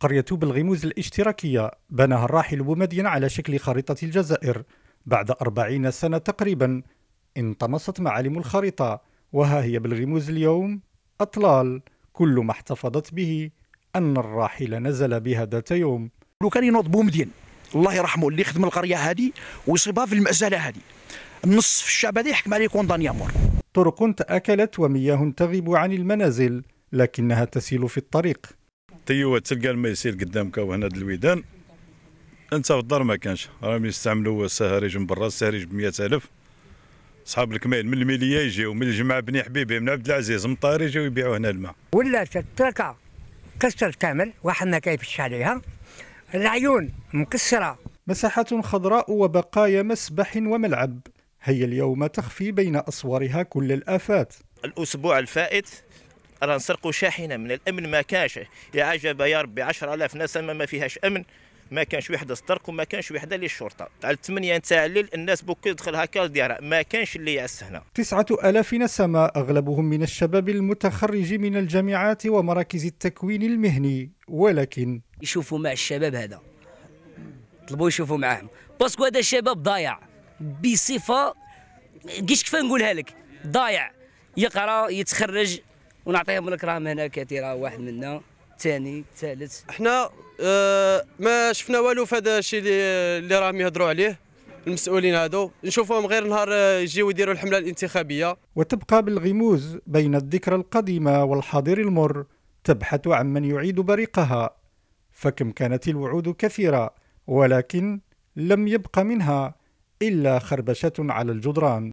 قرية بالغموز الاشتراكية بناها الراحل بومدين على شكل خريطة الجزائر بعد أربعين سنة تقريبا انطمست معالم الخريطة وها هي بالغموز اليوم أطلال كل ما احتفظت به أن الراحل نزل بها ذات يوم لو كان ينوض بومدين الله يرحمه اللي خدم القرية هذه ويصيبها في المأزلة هذه نصف الشعب هذا يحكم عليه كوندان يامور طرق تأكلت ومياه تغيب عن المنازل لكنها تسيل في الطريق الطيوات تلقى الماء يسير قدامك وهنا الويدان انت في الدار ما كانش راهم يستعملوا السهاريج من برا السهاريج ب 100000 صحاب الكمال من الميليا يجيو من الجماعه بني حبيبي من عبد العزيز من طاري يجيو يبيعوا هنا الماء ولا التركه كسر كامل واحد ما كيفش عليها العيون مكسره مساحات خضراء وبقايا مسبح وملعب هي اليوم تخفي بين اسوارها كل الافات الاسبوع الفائت راه نسرقوا شاحنه من الامن ما كانش يا عجب يا ربي 10000 نسمه ما فيهاش امن ما كانش وحده سترق وما كانش وحده للشرطه على 8 تاع الليل الناس بوك تدخل هكا لديرها ما كانش اللي يعس هنا 9000 نسمه اغلبهم من الشباب المتخرج من الجامعات ومراكز التكوين المهني ولكن يشوفوا مع الشباب هذا طلبوا يشوفوا معاهم باسكو هذا الشباب ضايع بصفه كيش كيف نقولها لك ضايع يقرا يتخرج ونعطيهم الكرام هنا كثيره واحد منا الثاني الثالث احنا اه ما شفنا والو في هذا الشيء اللي راهم يهضروا عليه المسؤولين هادو نشوفوهم غير نهار آه، يجيو يديروا الحمله الانتخابيه وتبقى بالغموز بين الذكرى القديمه والحاضر المر تبحث عمن يعيد بريقها فكم كانت الوعود كثيره ولكن لم يبق منها الا خربشه على الجدران